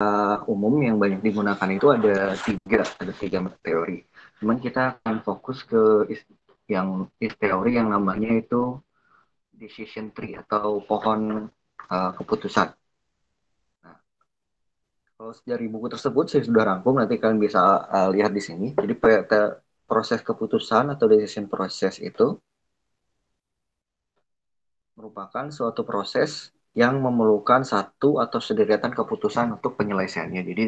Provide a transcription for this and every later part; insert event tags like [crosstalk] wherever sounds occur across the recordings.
Eh, umum yang banyak digunakan itu ada tiga, ada tiga teori. Cuman kita akan fokus ke yang is teori yang namanya itu decision tree atau pohon uh, keputusan. Nah, kalau dari buku tersebut saya sudah rangkum, nanti kalian bisa uh, lihat di sini. Jadi proses keputusan atau decision process itu merupakan suatu proses yang memerlukan satu atau sederetan keputusan untuk penyelesaiannya. Jadi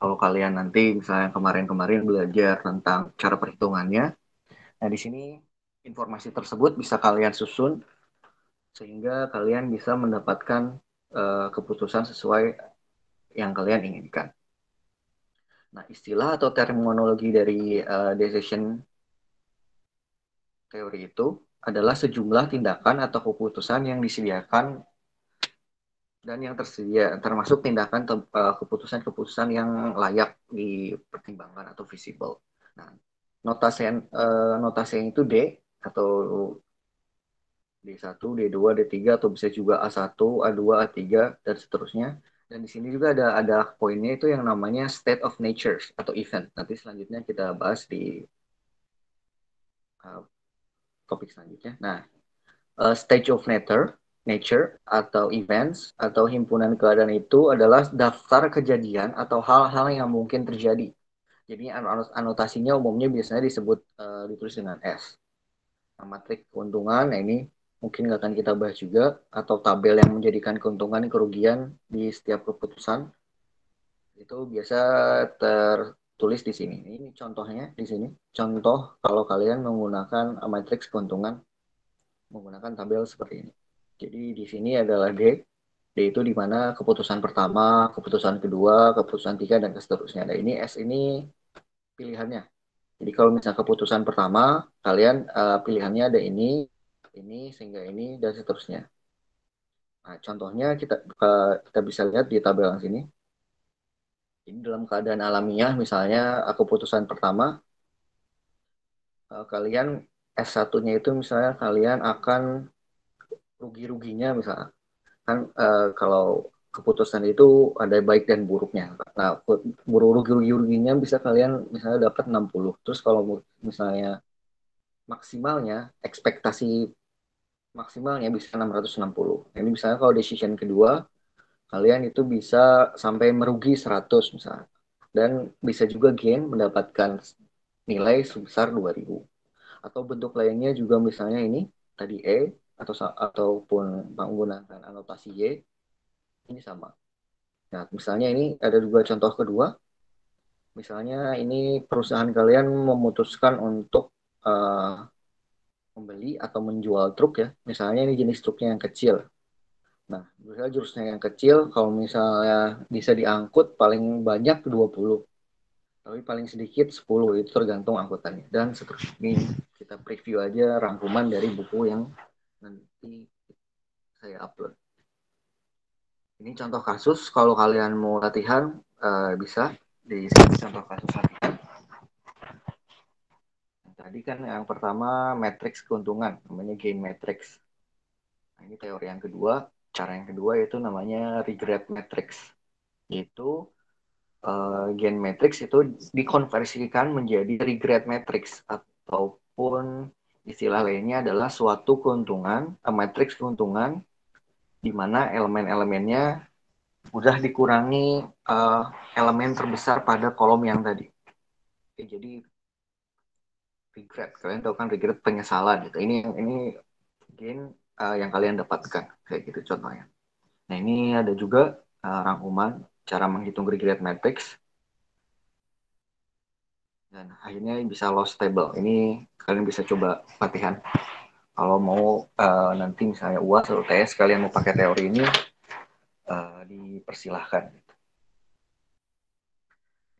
kalau kalian nanti misalnya kemarin-kemarin belajar tentang cara perhitungannya, nah di sini informasi tersebut bisa kalian susun sehingga kalian bisa mendapatkan uh, keputusan sesuai yang kalian inginkan. Nah, istilah atau terminologi dari uh, decision teori itu adalah sejumlah tindakan atau keputusan yang disediakan dan yang tersedia ya, termasuk tindakan eh, keputusan-keputusan yang layak dipertimbangkan atau visible. Nah, nota C uh, eh, nota C itu D atau D1, D2, D3 atau bisa juga A1, A2, A3 dan seterusnya. Dan di sini juga ada ada poinnya itu yang namanya state of nature atau event. Nanti selanjutnya kita bahas di uh, topik selanjutnya. Nah, uh, stage of nature nature atau events atau himpunan keadaan itu adalah daftar kejadian atau hal-hal yang mungkin terjadi. Jadi anu-, anotasinya umumnya biasanya disebut uh, ditulis dengan S. Nah, matrik keuntungan, nah ini mungkin nggak akan kita bahas juga atau tabel yang menjadikan keuntungan kerugian di setiap keputusan itu biasa tertulis di sini. Ini contohnya di sini. Contoh kalau kalian menggunakan matriks keuntungan menggunakan tabel seperti ini. Jadi di sini adalah D. D itu di mana keputusan pertama, keputusan kedua, keputusan tiga, dan seterusnya. Nah ini S ini pilihannya. Jadi kalau misalnya keputusan pertama, kalian uh, pilihannya ada ini, ini, sehingga ini, dan seterusnya. Nah, contohnya kita uh, kita bisa lihat di tabel yang sini. Ini dalam keadaan alamiah, misalnya uh, keputusan pertama, uh, kalian S1-nya itu misalnya kalian akan rugi-ruginya misalnya kan uh, kalau keputusan itu ada baik dan buruknya. Nah, buruk rugi ruginya bisa kalian misalnya dapat 60. Terus kalau misalnya maksimalnya ekspektasi maksimalnya bisa 660. Ini misalnya kalau decision kedua kalian itu bisa sampai merugi 100 misalnya dan bisa juga gain mendapatkan nilai sebesar 2000 atau bentuk lainnya juga misalnya ini tadi E atau ataupun menggunakan anotasi Y ini sama. Nah, misalnya ini ada dua contoh kedua. Misalnya ini perusahaan kalian memutuskan untuk uh, membeli atau menjual truk ya. Misalnya ini jenis truknya yang kecil. Nah, misalnya jurusnya yang kecil, kalau misalnya bisa diangkut paling banyak 20. Tapi paling sedikit 10, itu tergantung angkutannya. Dan seterusnya. Ini kita preview aja rangkuman dari buku yang nanti saya upload. Ini contoh kasus, kalau kalian mau latihan uh, bisa di contoh kasus latihan. Tadi kan yang pertama matriks keuntungan, namanya gain matrix. Nah, ini teori yang kedua. Cara yang kedua itu namanya regret matrix. itu uh, eh, gain matrix itu dikonversikan menjadi regret matrix ataupun Istilah lainnya adalah suatu keuntungan, eh, matrix keuntungan, di mana elemen-elemennya mudah dikurangi uh, elemen terbesar pada kolom yang tadi. Oke, jadi regret, kalian tahu kan regret penyesalan gitu. Ini ini gain uh, eh, yang kalian dapatkan kayak gitu contohnya. Nah ini ada juga uh, rangkuman cara menghitung regret matrix dan akhirnya bisa lost table. ini kalian bisa coba latihan kalau mau uh, nanti misalnya uas atau tes kalian mau pakai teori ini uh, dipersilahkan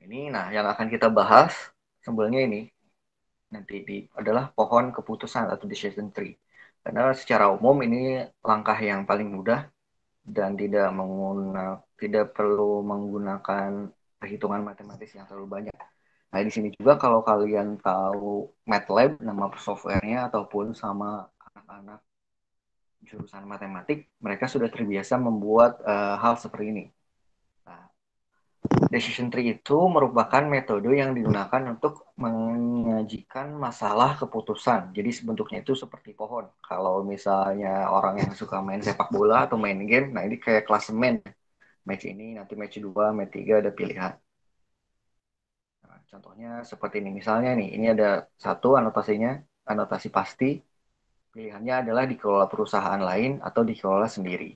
ini nah yang akan kita bahas sebelumnya ini nanti di adalah pohon keputusan atau decision tree karena secara umum ini langkah yang paling mudah dan tidak menggunakan tidak perlu menggunakan perhitungan matematis yang terlalu banyak Nah, di sini juga kalau kalian tahu MATLAB, nama softwarenya, ataupun sama anak-anak jurusan matematik, mereka sudah terbiasa membuat uh, hal seperti ini. Nah, decision tree itu merupakan metode yang digunakan untuk menyajikan masalah keputusan. Jadi bentuknya itu seperti pohon. Kalau misalnya orang yang suka main sepak bola atau main game, nah ini kayak klasemen. Match ini, nanti match 2, match 3 ada pilihan. Contohnya seperti ini, misalnya nih, ini ada satu anotasinya, anotasi pasti, pilihannya adalah dikelola perusahaan lain atau dikelola sendiri.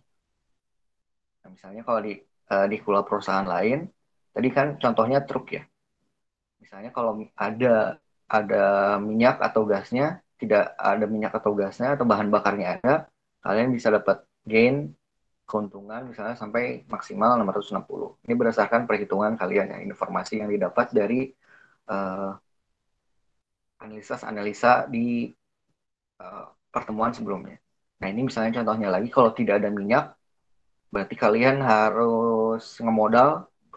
Nah, misalnya kalau di, uh, dikelola perusahaan lain, tadi kan contohnya truk ya. Misalnya kalau ada ada minyak atau gasnya, tidak ada minyak atau gasnya atau bahan bakarnya ada, kalian bisa dapat gain keuntungan misalnya sampai maksimal 660. Ini berdasarkan perhitungan kalian ya, informasi yang didapat dari uh, eh, analisa-analisa di uh, pertemuan sebelumnya. Nah ini misalnya contohnya lagi kalau tidak ada minyak, berarti kalian harus ngemodal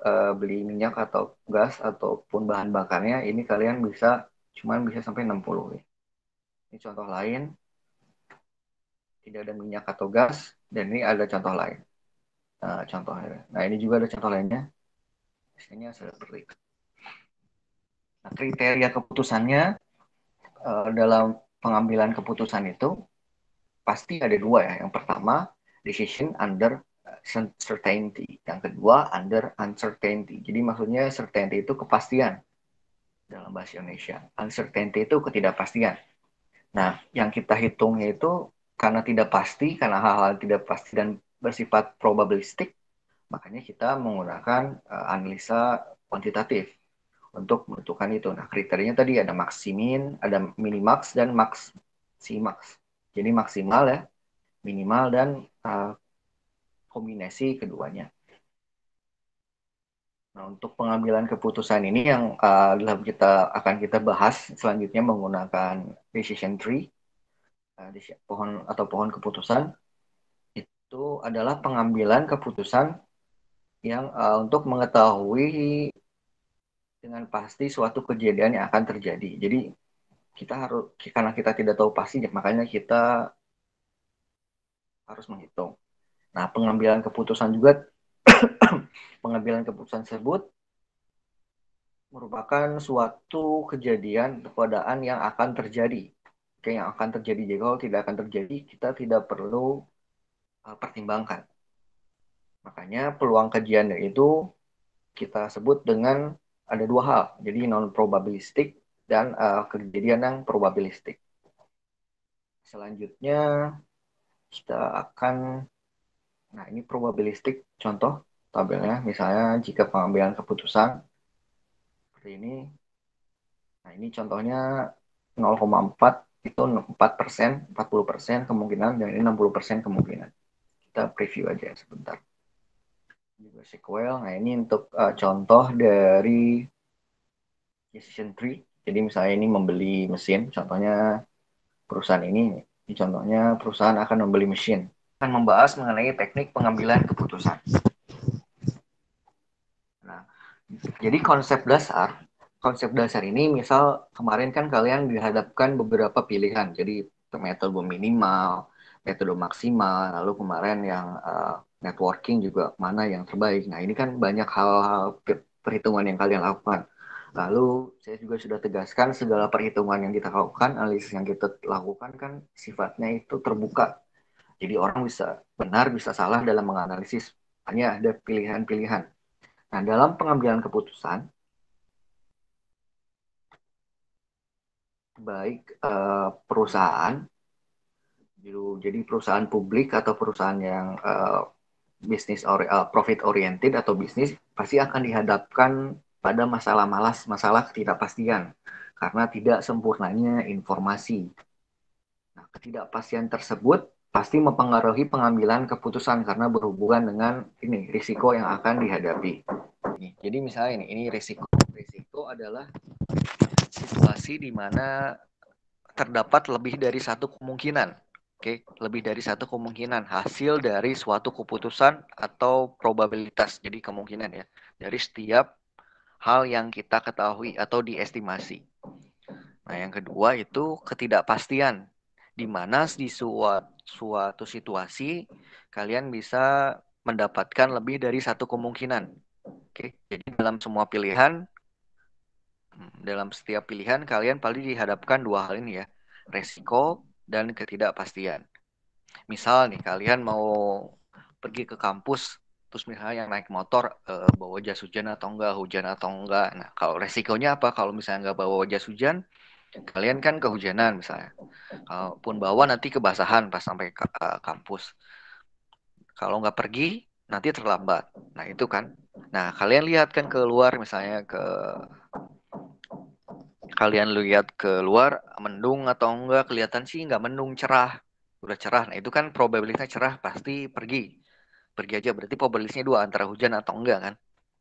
uh, beli minyak atau gas ataupun bahan bakarnya. Ini kalian bisa cuman bisa sampai 60 ya. Ini contoh lain. Tidak ada minyak atau gas dan ini ada contoh lain. Nah, contohnya. Nah, ini juga ada contoh lainnya. Misalnya seperti itu kriteria keputusannya uh, dalam pengambilan keputusan itu pasti ada dua ya. Yang pertama decision under certainty, yang kedua under uncertainty. Jadi maksudnya certainty itu kepastian dalam bahasa Indonesia. Uncertainty itu ketidakpastian. Nah, yang kita hitungnya itu karena tidak pasti, karena hal-hal tidak pasti dan bersifat probabilistik, makanya kita menggunakan uh, analisa kuantitatif untuk menentukan itu. Nah, kriterianya tadi ada maksimin, ada minimax dan maksimax. Jadi maksimal ya, minimal dan uh, kombinasi keduanya. Nah, untuk pengambilan keputusan ini yang uh, kita akan kita bahas selanjutnya menggunakan decision tree, uh, pohon atau pohon keputusan itu adalah pengambilan keputusan yang uh, untuk mengetahui dengan pasti suatu kejadian yang akan terjadi. Jadi kita harus karena kita tidak tahu pasti ya, makanya kita harus menghitung. Nah, pengambilan keputusan juga [clears throat] pengambilan keputusan tersebut merupakan suatu kejadian keadaan yang akan terjadi. Oke, yang akan terjadi. Jadi kalau tidak akan terjadi, kita tidak perlu uh, pertimbangkan. Makanya peluang kejadian itu kita sebut dengan ada dua hal, jadi non probabilistik dan uh, kejadian yang probabilistik. Selanjutnya kita akan nah ini probabilistik contoh tabelnya misalnya jika pengambilan keputusan seperti ini. Nah, ini contohnya 0,4 itu 4 persen, 40 persen kemungkinan, dan ini 60 persen kemungkinan. Kita preview aja sebentar juga sequel. Nah ini untuk uh, contoh dari decision tree. Jadi misalnya ini membeli mesin, contohnya perusahaan ini. Ini contohnya perusahaan akan membeli mesin. Akan membahas mengenai teknik pengambilan keputusan. Nah, jadi konsep dasar, konsep dasar ini misal kemarin kan kalian dihadapkan beberapa pilihan. Jadi metode minimal, metode maksimal, lalu kemarin yang uh, networking juga mana yang terbaik. Nah, ini kan banyak hal-hal perhitungan yang kalian lakukan. Lalu saya juga sudah tegaskan segala perhitungan yang kita lakukan, analisis yang kita lakukan kan sifatnya itu terbuka. Jadi orang bisa benar, bisa salah dalam menganalisis. Hanya ada pilihan-pilihan. Nah, dalam pengambilan keputusan, baik uh, perusahaan, jadi perusahaan publik atau perusahaan yang uh, bisnis or, uh, eh, profit oriented atau bisnis pasti akan dihadapkan pada masalah malas, masalah ketidakpastian karena tidak sempurnanya informasi. Nah, ketidakpastian tersebut pasti mempengaruhi pengambilan keputusan karena berhubungan dengan ini risiko yang akan dihadapi. Jadi misalnya ini, ini risiko risiko adalah situasi di mana terdapat lebih dari satu kemungkinan Oke, okay? lebih dari satu kemungkinan hasil dari suatu keputusan atau probabilitas. Jadi kemungkinan ya dari setiap hal yang kita ketahui atau diestimasi. Nah, yang kedua itu ketidakpastian di mana di suatu, suatu situasi kalian bisa mendapatkan lebih dari satu kemungkinan. Oke, okay? jadi dalam semua pilihan hmm, dalam setiap pilihan kalian paling dihadapkan dua hal ini ya, resiko dan ketidakpastian. Misal nih kalian mau pergi ke kampus terus misalnya yang naik motor e, bawa jas hujan atau enggak hujan atau enggak nah kalau resikonya apa kalau misalnya enggak bawa jas hujan kalian kan kehujanan misalnya kalaupun bawa nanti kebasahan pas sampai ke eh, kampus kalau enggak pergi nanti terlambat nah itu kan nah kalian lihat kan keluar misalnya ke kalian lihat keluar mendung atau enggak kelihatan sih enggak mendung cerah udah cerah nah itu kan probabilitasnya cerah pasti pergi pergi aja berarti probabilitasnya dua antara hujan atau enggak kan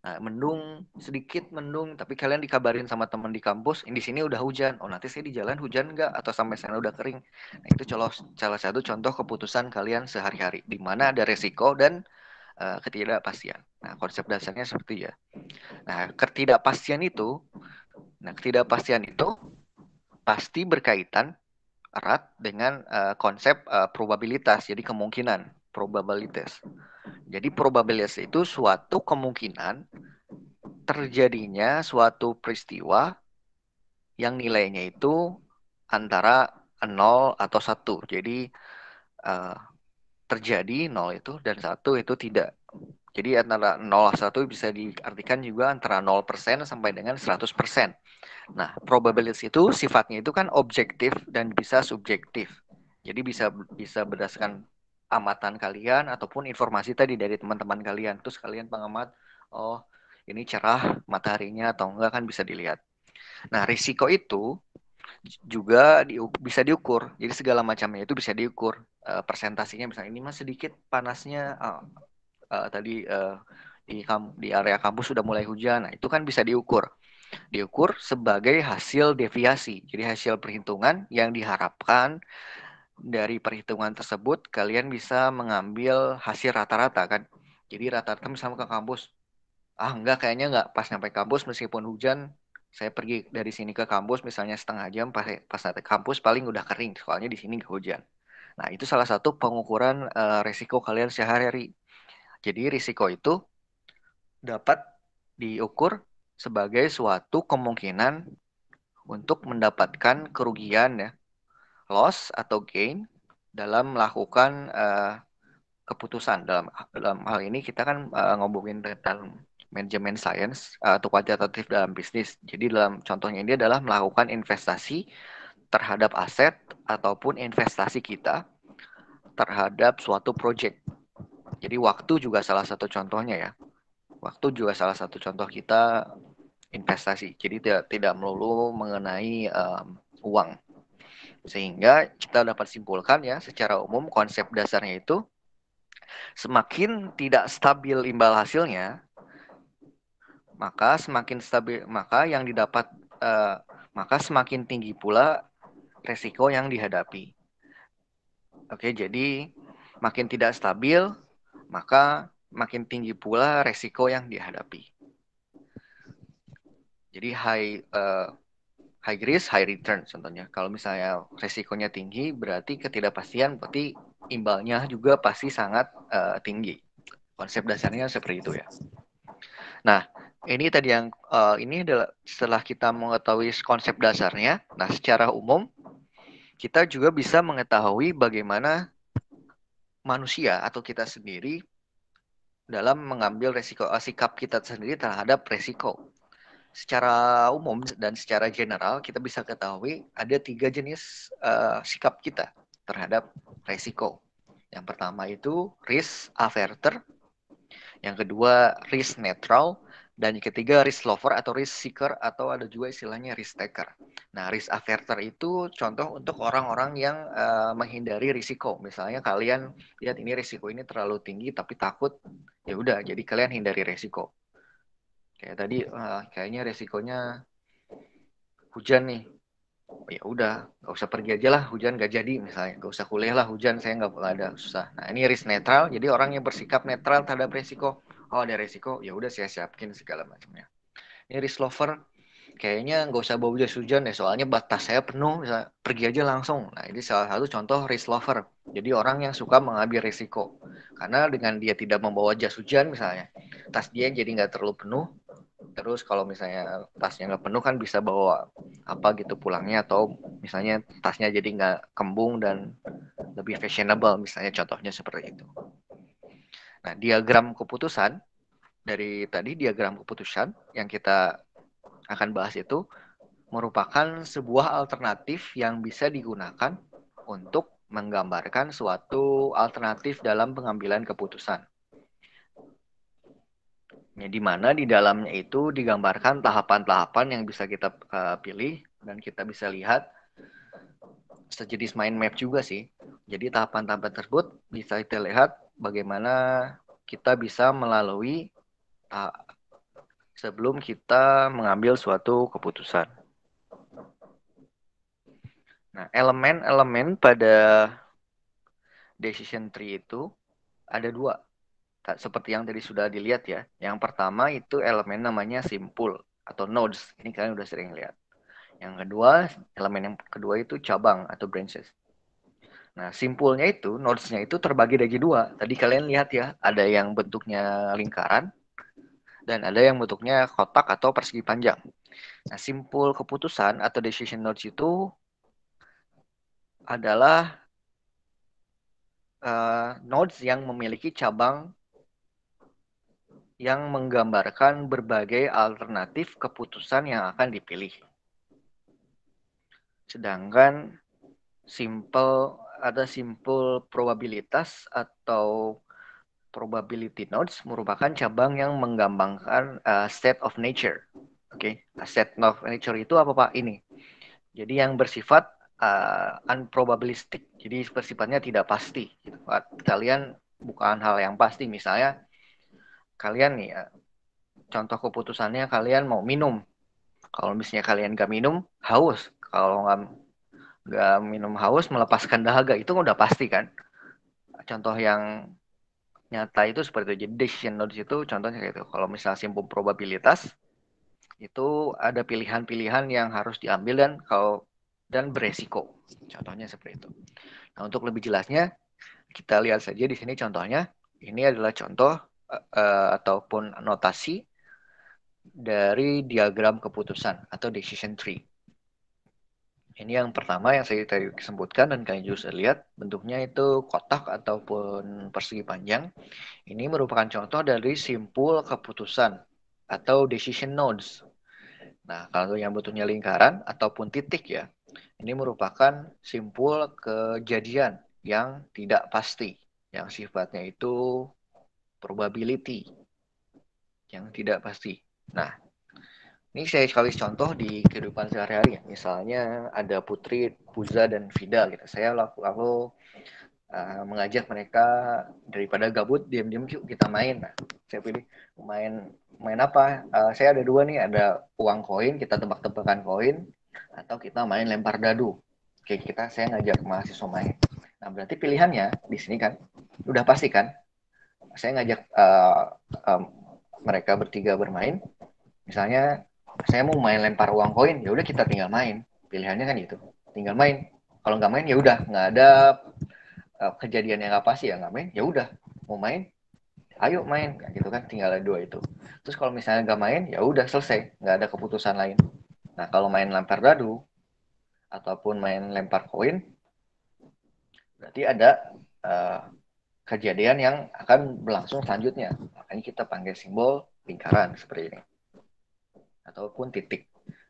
nah, mendung sedikit mendung tapi kalian dikabarin sama teman di kampus ini di sini udah hujan oh nanti saya di jalan hujan enggak atau sampai sana udah kering nah, itu colos, salah satu contoh keputusan kalian sehari-hari di mana ada resiko dan uh, ketidakpastian nah konsep dasarnya seperti ya nah ketidakpastian itu Nah, ketidakpastian itu pasti berkaitan erat dengan uh, konsep uh, probabilitas, jadi kemungkinan, probabilitas. Jadi probabilitas itu suatu kemungkinan terjadinya suatu peristiwa yang nilainya itu antara 0 atau 1. Jadi uh, terjadi 0 itu dan 1 itu tidak. Jadi antara 0 1 bisa diartikan juga antara 0% sampai dengan 100%. Nah, probability itu sifatnya itu kan objektif dan bisa subjektif. Jadi bisa bisa berdasarkan amatan kalian ataupun informasi tadi dari teman-teman kalian. Terus kalian pengamat, oh ini cerah mataharinya atau enggak kan bisa dilihat. Nah, risiko itu juga di, bisa diukur. Jadi segala macamnya itu bisa diukur. E, eh, persentasinya misalnya ini mah sedikit panasnya oh, uh, tadi uh, di di area kampus sudah mulai hujan. Nah, itu kan bisa diukur. Diukur sebagai hasil deviasi. Jadi hasil perhitungan yang diharapkan dari perhitungan tersebut kalian bisa mengambil hasil rata-rata kan. Jadi rata-rata misalnya ke kampus. Ah, enggak kayaknya enggak pas sampai kampus meskipun hujan saya pergi dari sini ke kampus misalnya setengah jam pas pas sampai kampus paling udah kering soalnya di sini nggak hujan. Nah itu salah satu pengukuran uh, resiko kalian sehari-hari jadi risiko itu dapat diukur sebagai suatu kemungkinan untuk mendapatkan kerugian ya, loss atau gain dalam melakukan uh, keputusan dalam dalam hal ini kita kan uh, ngomongin tentang manajemen science uh, atau kuantitatif dalam bisnis. Jadi dalam contohnya ini adalah melakukan investasi terhadap aset ataupun investasi kita terhadap suatu project jadi waktu juga salah satu contohnya ya. Waktu juga salah satu contoh kita investasi. Jadi tidak tidak melulu mengenai um, uang. Sehingga kita dapat simpulkan ya secara umum konsep dasarnya itu semakin tidak stabil imbal hasilnya, maka semakin stabil maka yang didapat uh, maka semakin tinggi pula resiko yang dihadapi. Oke, jadi makin tidak stabil maka makin tinggi pula resiko yang dihadapi. Jadi high uh, high risk high return contohnya. Kalau misalnya resikonya tinggi berarti ketidakpastian berarti imbalnya juga pasti sangat uh, tinggi. Konsep dasarnya seperti itu ya. Nah, ini tadi yang uh, ini adalah setelah kita mengetahui konsep dasarnya. Nah, secara umum kita juga bisa mengetahui bagaimana manusia atau kita sendiri dalam mengambil resiko eh, sikap kita sendiri terhadap resiko. Secara umum dan secara general kita bisa ketahui ada tiga jenis uh, sikap kita terhadap resiko. Yang pertama itu risk averter, yang kedua risk netral, dan yang ketiga risk lover atau risk seeker atau ada juga istilahnya risk taker. Nah, risk averter itu contoh untuk orang-orang yang uh, menghindari risiko. Misalnya kalian lihat ini risiko ini terlalu tinggi tapi takut, ya udah jadi kalian hindari risiko. Kayak tadi uh, kayaknya risikonya hujan nih. ya udah, nggak usah pergi aja lah hujan nggak jadi misalnya, nggak usah kuliah lah hujan saya nggak ada susah. Nah ini risk netral, jadi orang yang bersikap netral terhadap risiko oh ada resiko ya udah saya siapin segala macamnya ini risk lover kayaknya nggak usah bawa jas hujan ya. soalnya batas saya penuh bisa pergi aja langsung nah ini salah satu contoh risk lover jadi orang yang suka mengambil risiko karena dengan dia tidak membawa jas hujan misalnya tas dia jadi nggak terlalu penuh terus kalau misalnya tasnya nggak penuh kan bisa bawa apa gitu pulangnya atau misalnya tasnya jadi nggak kembung dan lebih fashionable misalnya contohnya seperti itu Nah, diagram keputusan dari tadi diagram keputusan yang kita akan bahas itu merupakan sebuah alternatif yang bisa digunakan untuk menggambarkan suatu alternatif dalam pengambilan keputusan. Ya, di mana di dalamnya itu digambarkan tahapan-tahapan yang bisa kita uh, pilih dan kita bisa lihat sejenis mind map juga sih. Jadi tahapan-tahapan tersebut bisa kita lihat bagaimana kita bisa melalui uh, sebelum kita mengambil suatu keputusan. Nah, elemen-elemen pada decision tree itu ada dua. Seperti yang tadi sudah dilihat ya. Yang pertama itu elemen namanya simpul atau nodes. Ini kalian sudah sering lihat. Yang kedua, elemen yang kedua itu cabang atau branches. Nah, simpulnya itu, nodes-nya itu terbagi dari dua. Tadi kalian lihat ya, ada yang bentuknya lingkaran, dan ada yang bentuknya kotak atau persegi panjang. Nah, simpul keputusan atau decision nodes itu adalah uh, eh, nodes yang memiliki cabang yang menggambarkan berbagai alternatif keputusan yang akan dipilih. Sedangkan simple ada simpul probabilitas atau probability nodes merupakan cabang yang menggambarkan uh, eh, state of nature. Oke, okay? Nah, state of nature itu apa Pak? Ini. Jadi yang bersifat uh, unprobabilistik. Jadi bersifatnya tidak pasti. Gitu, kalian bukan hal yang pasti. Misalnya kalian nih, ya, contoh keputusannya kalian mau minum. Kalau misalnya kalian gak minum, haus. Kalau nggak nggak minum haus melepaskan dahaga itu kan udah pasti kan contoh yang nyata itu seperti itu jadi decision notes itu contohnya kayak itu kalau misalnya simpul probabilitas itu ada pilihan-pilihan yang harus diambil dan kalau dan beresiko contohnya seperti itu nah untuk lebih jelasnya kita lihat saja di sini contohnya ini adalah contoh uh, ataupun notasi dari diagram keputusan atau decision tree ini yang pertama yang saya tadi sebutkan dan kalian juga lihat bentuknya itu kotak ataupun persegi panjang. Ini merupakan contoh dari simpul keputusan atau decision nodes. Nah, kalau yang bentuknya lingkaran ataupun titik ya, ini merupakan simpul kejadian yang tidak pasti, yang sifatnya itu probability, yang tidak pasti. Nah, ini saya sekali contoh di kehidupan sehari-hari ya. Misalnya ada Putri, Puza, dan Fida gitu. Saya lalu, lalu uh, mengajak mereka daripada gabut, diam-diam yuk kita main. Nah, saya pilih main main apa? Uh, saya ada dua nih, ada uang koin, kita tebak-tebakan koin, atau kita main lempar dadu. Oke, kita saya ngajak mahasiswa main. Nah, berarti pilihannya di sini kan udah pasti kan. Saya ngajak uh, um, mereka bertiga bermain. Misalnya saya mau main lempar uang koin ya udah kita tinggal main pilihannya kan gitu tinggal main kalau nggak main ya udah nggak ada eh, kejadian yang apa sih ya nggak main ya udah mau main ayo main kayak gitu kan tinggal ada dua itu terus kalau misalnya nggak main ya udah selesai nggak ada keputusan lain nah kalau main lempar dadu ataupun main lempar koin berarti ada uh, kejadian yang akan berlangsung selanjutnya makanya kita panggil simbol lingkaran seperti ini ataupun titik.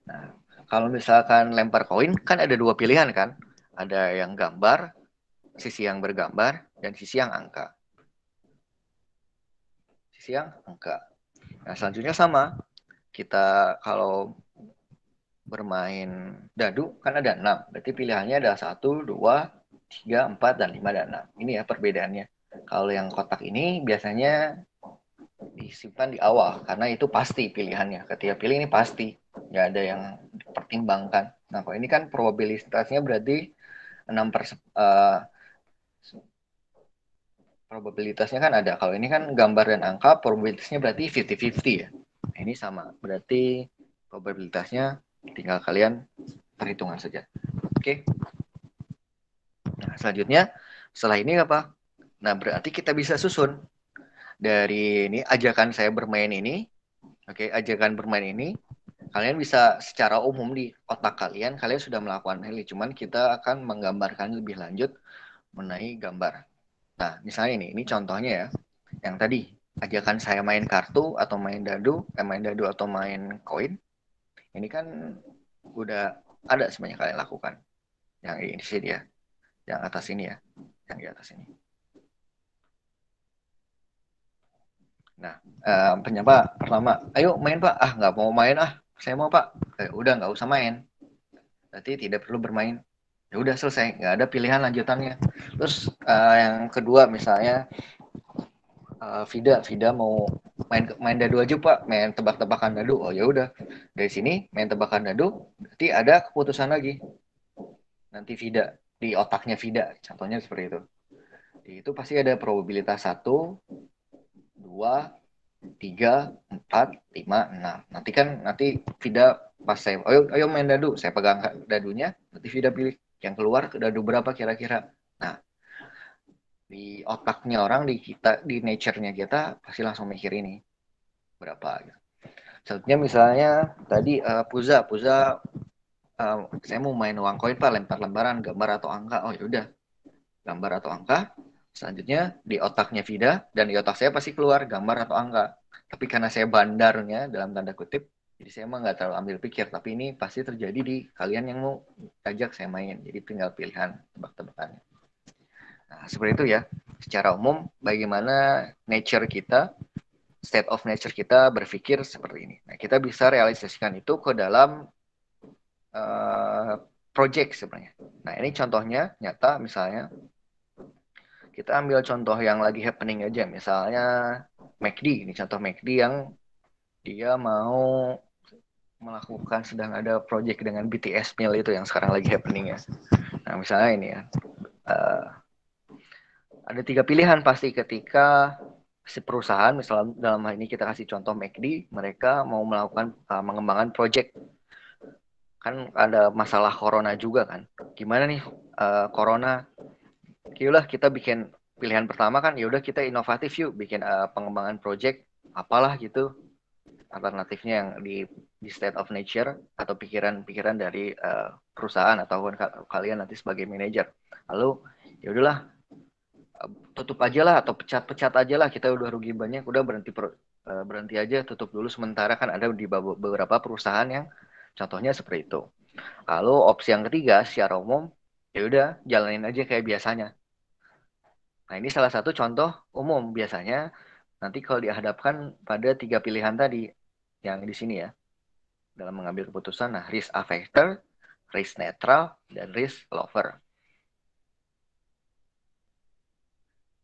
Nah, kalau misalkan lempar koin kan ada dua pilihan kan, ada yang gambar, sisi yang bergambar, dan sisi yang angka. Sisi yang angka. Nah, selanjutnya sama. Kita kalau bermain dadu kan ada enam. Berarti pilihannya ada satu, dua, tiga, empat, dan lima, dan enam. Ini ya perbedaannya. Kalau yang kotak ini biasanya disimpan di awal karena itu pasti pilihannya. Ketika pilih ini pasti, nggak ada yang dipertimbangkan. Nah, kalau ini kan probabilitasnya berarti enam per, uh, eh, probabilitasnya kan ada. Kalau ini kan gambar dan angka, probabilitasnya berarti 50-50 ya. Nah, ini sama, berarti probabilitasnya tinggal kalian perhitungan saja. Oke. Nah, selanjutnya setelah ini apa? Nah, berarti kita bisa susun dari ini ajakan saya bermain ini, oke, okay, ajakan bermain ini, kalian bisa secara umum di otak kalian kalian sudah melakukan ini, cuman kita akan menggambarkan lebih lanjut mengenai gambar. Nah, misalnya ini, ini contohnya ya, yang tadi ajakan saya main kartu atau main dadu, eh, main dadu atau main koin, ini kan udah ada semuanya kalian lakukan. Yang ini sih dia, ya, yang atas ini ya, yang di atas ini. Nah, eh, penyapa pertama, ayo main pak. Ah, nggak mau main ah. Saya mau pak. Eh, udah nggak usah main. Berarti tidak perlu bermain. Ya udah selesai, nggak ada pilihan lanjutannya. Terus eh, yang kedua misalnya eh, Fida Fida mau main main dadu aja pak, main tebak-tebakan dadu. Oh ya udah, dari sini main tebakan dadu. Berarti ada keputusan lagi. Nanti Fida di otaknya Fida contohnya seperti itu. Itu pasti ada probabilitas satu, dua, tiga, empat, lima, enam. Nanti kan nanti tidak pas saya, ayo, ayo main dadu, saya pegang dadunya, nanti Fida pilih yang keluar ke dadu berapa kira-kira. Nah, di otaknya orang, di kita, di nature-nya kita pasti langsung mikir ini berapa. Gitu. Selanjutnya misalnya tadi uh, Puza, Puza uh, saya mau main uang koin pak, lempar lembaran gambar atau angka. Oh yaudah, gambar atau angka Selanjutnya di otaknya Vida dan di otak saya pasti keluar gambar atau angka. Tapi karena saya bandarnya dalam tanda kutip, jadi saya emang nggak terlalu ambil pikir. Tapi ini pasti terjadi di kalian yang mau ajak saya main. Jadi tinggal pilihan tebak-tebakannya. Nah, seperti itu ya. Secara umum, bagaimana nature kita, state of nature kita berpikir seperti ini. Nah, kita bisa realisasikan itu ke dalam uh, project sebenarnya. Nah, ini contohnya nyata misalnya kita ambil contoh yang lagi happening aja, misalnya McD. Ini contoh McD yang dia mau melakukan sedang ada project dengan BTS Meal itu yang sekarang lagi happening ya. Nah misalnya ini ya, uh, ada tiga pilihan pasti ketika si perusahaan misalnya dalam hal ini kita kasih contoh McD, mereka mau melakukan uh, mengembangkan project kan ada masalah corona juga kan. Gimana nih uh, corona yaudah kita bikin pilihan pertama kan yaudah kita inovatif yuk bikin uh, pengembangan project apalah gitu alternatifnya yang di, di state of nature atau pikiran-pikiran dari uh, perusahaan ataupun kalian nanti sebagai manajer lalu ya udahlah tutup aja lah atau pecat-pecat aja lah kita udah rugi banyak udah berhenti per, eh, berhenti aja tutup dulu sementara kan ada di beberapa perusahaan yang contohnya seperti itu lalu opsi yang ketiga secara umum ya udah jalanin aja kayak biasanya. Nah ini salah satu contoh umum biasanya nanti kalau dihadapkan pada tiga pilihan tadi yang di sini ya dalam mengambil keputusan nah risk affector, risk netral dan risk lover.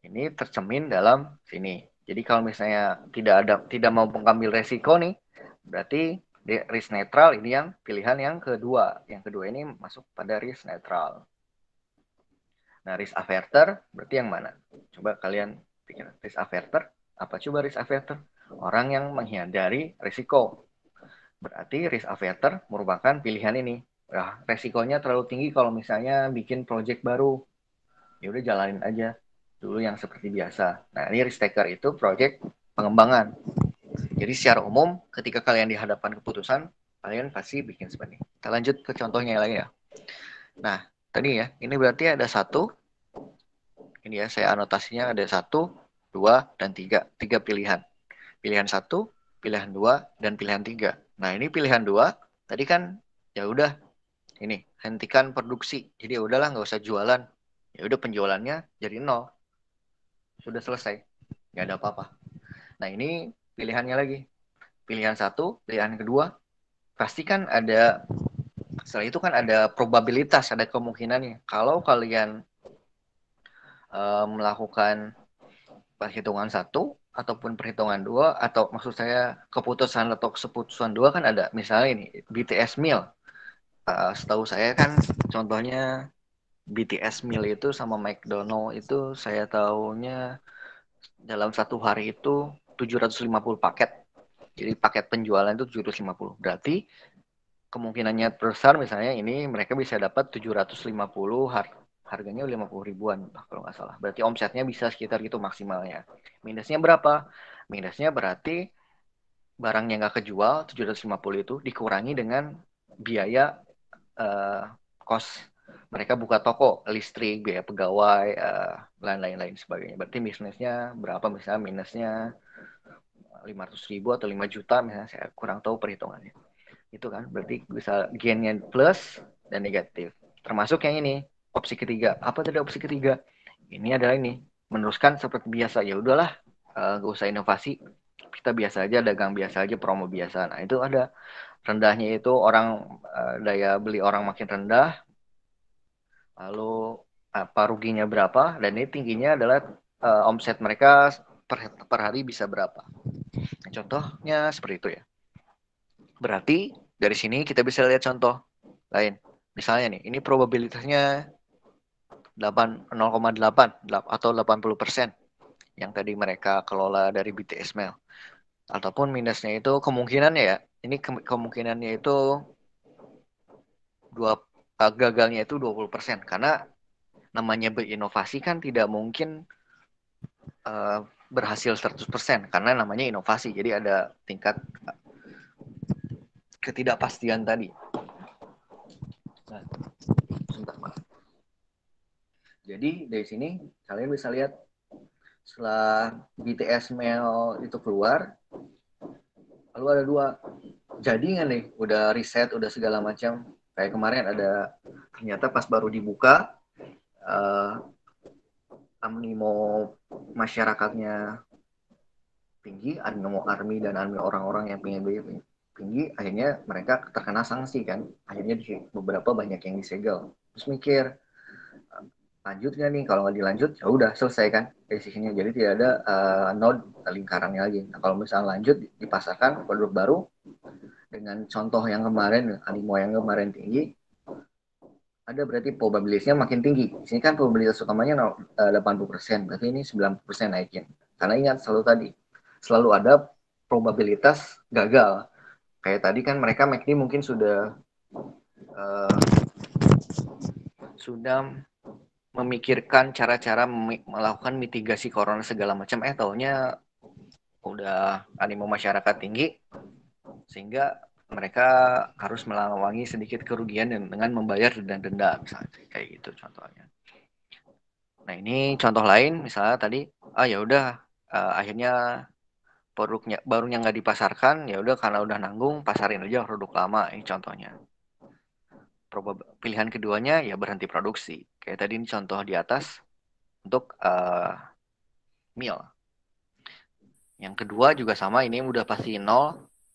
Ini tercemin dalam sini. Jadi kalau misalnya tidak ada tidak mau mengambil resiko nih, berarti risk netral ini yang pilihan yang kedua. Yang kedua ini masuk pada risk netral. Nah, risk averter berarti yang mana? Coba kalian pikir risk averter apa coba risk averter? Orang yang menghindari risiko. Berarti risk averter merupakan pilihan ini. Nah, resikonya terlalu tinggi kalau misalnya bikin project baru. Ya udah jalanin aja dulu yang seperti biasa. Nah, ini risk taker itu project pengembangan. Jadi secara umum ketika kalian dihadapkan keputusan, kalian pasti bikin seperti ini. Kita lanjut ke contohnya lagi ya. Nah, tadi ya ini berarti ada satu ini ya saya anotasinya ada satu dua dan tiga tiga pilihan pilihan satu pilihan dua dan pilihan tiga nah ini pilihan dua tadi kan ya udah ini hentikan produksi jadi ya udahlah nggak usah jualan ya udah penjualannya jadi nol sudah selesai nggak ada apa-apa nah ini pilihannya lagi pilihan satu pilihan kedua pasti kan ada setelah itu kan ada probabilitas, ada kemungkinannya. Kalau kalian uh, melakukan perhitungan satu ataupun perhitungan dua atau maksud saya keputusan atau keputusan dua kan ada misalnya ini BTS meal uh, setahu saya kan contohnya BTS meal itu sama McDonald itu saya tahunya dalam satu hari itu 750 paket jadi paket penjualan itu 750 berarti kemungkinannya besar misalnya ini mereka bisa dapat 750 har harganya 50 ribuan kalau nggak salah. Berarti omsetnya bisa sekitar gitu maksimalnya. Minusnya berapa? Minusnya berarti barangnya nggak kejual 750 itu dikurangi dengan biaya uh, kos mereka buka toko, listrik, biaya pegawai, lain eh, lain-lain-lain sebagainya. Berarti bisnisnya berapa misalnya minusnya 500 ribu atau 5 juta misalnya saya kurang tahu perhitungannya itu kan berarti bisa gennya plus dan negatif termasuk yang ini opsi ketiga apa tadi opsi ketiga ini adalah ini meneruskan seperti biasa ya udahlah eh, nggak uh, usah inovasi kita biasa aja dagang biasa aja promo biasa nah itu ada rendahnya itu orang uh, daya beli orang makin rendah lalu apa ruginya berapa dan ini tingginya adalah uh, omset mereka per, per hari bisa berapa nah, contohnya seperti itu ya Berarti dari sini kita bisa lihat contoh lain. Misalnya nih, ini probabilitasnya 8, 0,8 atau 80 persen yang tadi mereka kelola dari BTS Mail. Ataupun minusnya itu kemungkinannya ya, ini ke kemungkinannya itu dua ah, gagalnya itu 20 persen karena namanya berinovasi kan tidak mungkin uh, berhasil 100% persen karena namanya inovasi. Jadi ada tingkat ketidakpastian tadi. Nah, Jadi dari sini kalian bisa lihat setelah BTS mail itu keluar, lalu ada dua jadinya nih udah riset udah segala macam kayak kemarin ada ternyata pas baru dibuka uh, eh, animo masyarakatnya tinggi animo army dan army orang-orang yang pengen beli tinggi akhirnya mereka terkena sanksi kan akhirnya di, beberapa banyak yang disegel terus mikir eh, lanjut nggak nih kalau nggak dilanjut ya udah selesai kan jadi tidak ada uh, node lingkarannya lagi nah, kalau misalnya lanjut dipasarkan produk baru dengan contoh yang kemarin animo yang kemarin tinggi ada berarti probabilitasnya makin tinggi di sini kan probabilitas utamanya 80% eh, berarti ini 90% naikin karena ingat selalu tadi selalu ada probabilitas gagal kayak tadi kan mereka McD mungkin sudah uh, sudah memikirkan cara-cara melakukan mitigasi corona segala macam eh taunya udah animo masyarakat tinggi sehingga mereka harus melawangi sedikit kerugian dengan membayar denda-denda misalnya kayak gitu contohnya. Nah ini contoh lain misalnya tadi ah ya udah uh, akhirnya produknya barunya nggak dipasarkan ya udah karena udah nanggung pasarin aja produk lama ini contohnya Probab pilihan keduanya ya berhenti produksi kayak tadi ini contoh di atas untuk uh, meal yang kedua juga sama ini udah pasti nol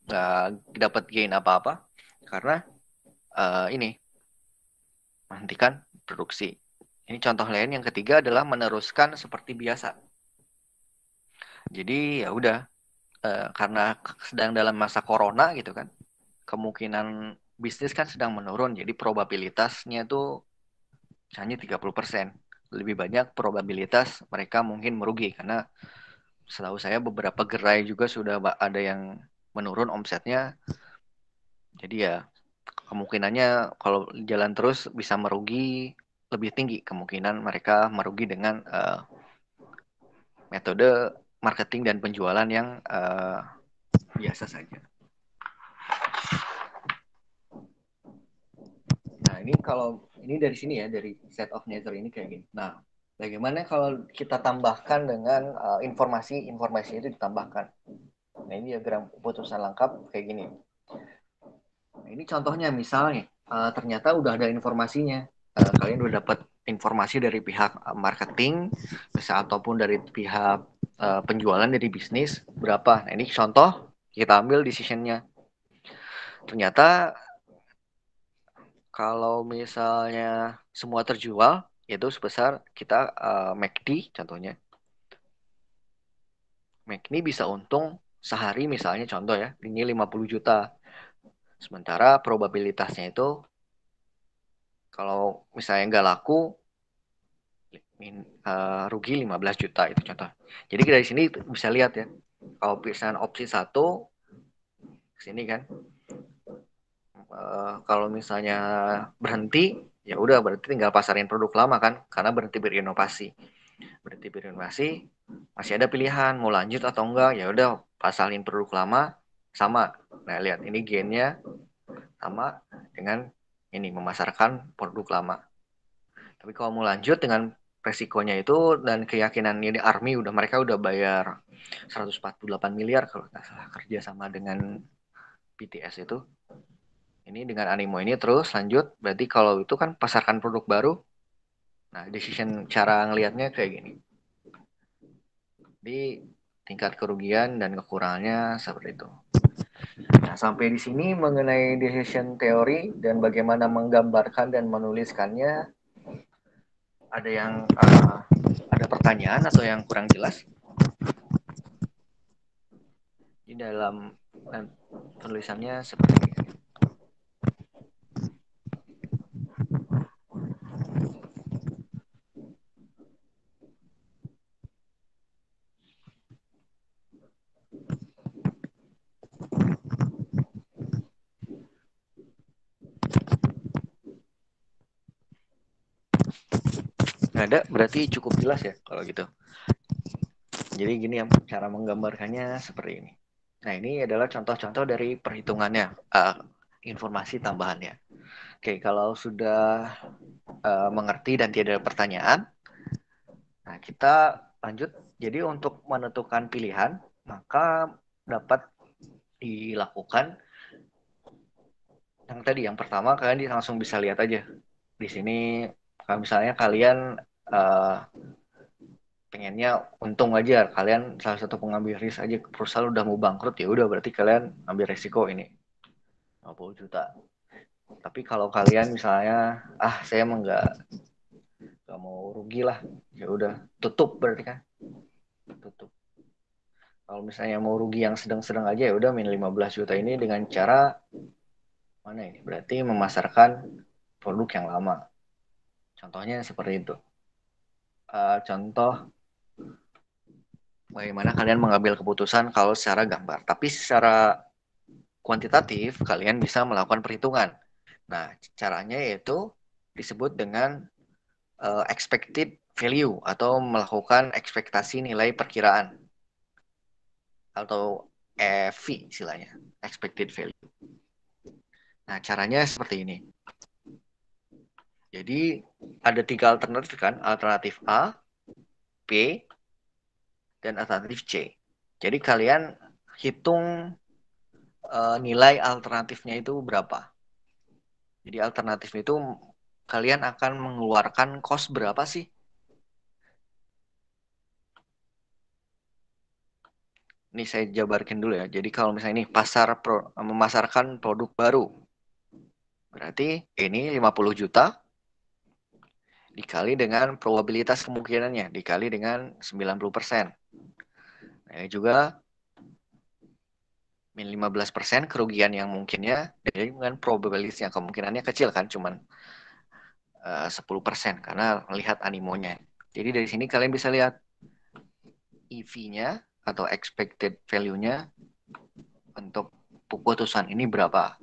nggak dapat gain apa-apa karena uh, ini menghentikan produksi ini contoh lain yang ketiga adalah meneruskan seperti biasa jadi ya udah Eh, karena sedang dalam masa corona gitu kan kemungkinan bisnis kan sedang menurun jadi probabilitasnya itu hanya 30%. Lebih banyak probabilitas mereka mungkin merugi karena setahu saya beberapa gerai juga sudah ada yang menurun omsetnya. Jadi ya kemungkinannya kalau jalan terus bisa merugi lebih tinggi kemungkinan mereka merugi dengan uh, metode marketing dan penjualan yang uh, biasa saja. Nah, ini kalau ini dari sini ya, dari set of nature ini kayak gini. Nah, bagaimana kalau kita tambahkan dengan uh, informasi informasi itu ditambahkan? Nah, ini diagram putusan lengkap kayak gini. Nah, ini contohnya misalnya uh, ternyata udah ada informasinya. Uh, kalian udah dapat informasi dari pihak marketing ataupun dari pihak uh, penjualan dari bisnis berapa. Nah, ini contoh kita ambil decisionnya. Ternyata kalau misalnya semua terjual itu sebesar kita uh, eh, MACD contohnya. MACD bisa untung sehari misalnya contoh ya, ini 50 juta. Sementara probabilitasnya itu kalau misalnya nggak laku min, uh, rugi 15 juta itu contoh. Jadi kita di sini bisa lihat ya. Kalau pilihan opsi satu sini kan. Uh, kalau misalnya berhenti ya udah berarti tinggal pasarin produk lama kan karena berhenti berinovasi. Berhenti berinovasi masih ada pilihan mau lanjut atau enggak ya udah pasarin produk lama sama. Nah, lihat ini gainnya sama dengan ini memasarkan produk lama. Tapi kalau mau lanjut dengan resikonya itu dan keyakinan ini Army udah mereka udah bayar 148 miliar kalau nggak salah kerja sama dengan BTS itu. Ini dengan animo ini terus lanjut berarti kalau itu kan pasarkan produk baru. Nah, decision cara ngelihatnya kayak gini. Di tingkat kerugian dan kekurangannya seperti itu. Nah, sampai di sini mengenai decision teori dan bagaimana menggambarkan dan menuliskannya ada yang uh, ada pertanyaan atau yang kurang jelas di dalam eh, penulisannya seperti ini. nggak ada berarti cukup jelas ya kalau gitu jadi gini yang cara menggambarkannya seperti ini nah ini adalah contoh-contoh dari perhitungannya uh, informasi tambahannya oke kalau sudah uh, mengerti dan tidak ada pertanyaan nah kita lanjut jadi untuk menentukan pilihan maka dapat dilakukan yang tadi yang pertama kalian langsung bisa lihat aja di sini kalau misalnya kalian uh, pengennya untung aja kalian salah satu pengambil risk aja perusahaan udah mau bangkrut ya udah berarti kalian ambil resiko ini 50 juta tapi kalau kalian misalnya ah saya emang nggak nggak mau rugi lah ya udah tutup berarti kan tutup kalau misalnya mau rugi yang sedang-sedang aja ya udah min 15 juta ini dengan cara mana ini berarti memasarkan produk yang lama Contohnya seperti itu. Uh, contoh bagaimana kalian mengambil keputusan kalau secara gambar. Tapi secara kuantitatif kalian bisa melakukan perhitungan. Nah, caranya yaitu disebut dengan uh, expected value atau melakukan ekspektasi nilai perkiraan atau EV istilahnya, expected value. Nah, caranya seperti ini. Jadi ada tiga alternatif kan, alternatif A, B, dan alternatif C. Jadi kalian hitung uh, nilai alternatifnya itu berapa. Jadi alternatif itu kalian akan mengeluarkan kos berapa sih? Ini saya jabarkan dulu ya. Jadi kalau misalnya ini pasar pro, memasarkan produk baru. Berarti ini 50 juta dikali dengan probabilitas kemungkinannya dikali dengan 90%. Nah, ini juga min 15% kerugian yang mungkinnya dari dengan yang kemungkinannya kecil kan cuman eh, uh, 10% karena melihat animonya. Jadi dari sini kalian bisa lihat EV-nya atau expected value-nya untuk keputusan ini berapa.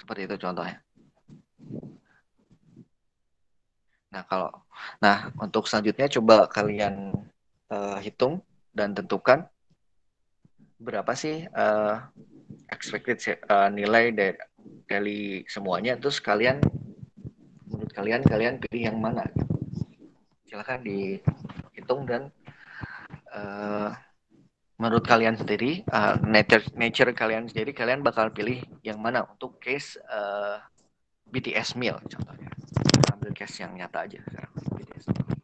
Seperti itu contohnya. Nah, kalau nah untuk selanjutnya coba kalian uh, hitung dan tentukan berapa sih uh, expected uh, nilai dari, dari semuanya terus kalian menurut kalian kalian pilih yang mana. Silakan dihitung dan uh, menurut kalian sendiri uh, nature nature kalian sendiri kalian bakal pilih yang mana untuk case uh, BTS meal contohnya ambil case yang nyata aja sekarang BTS meal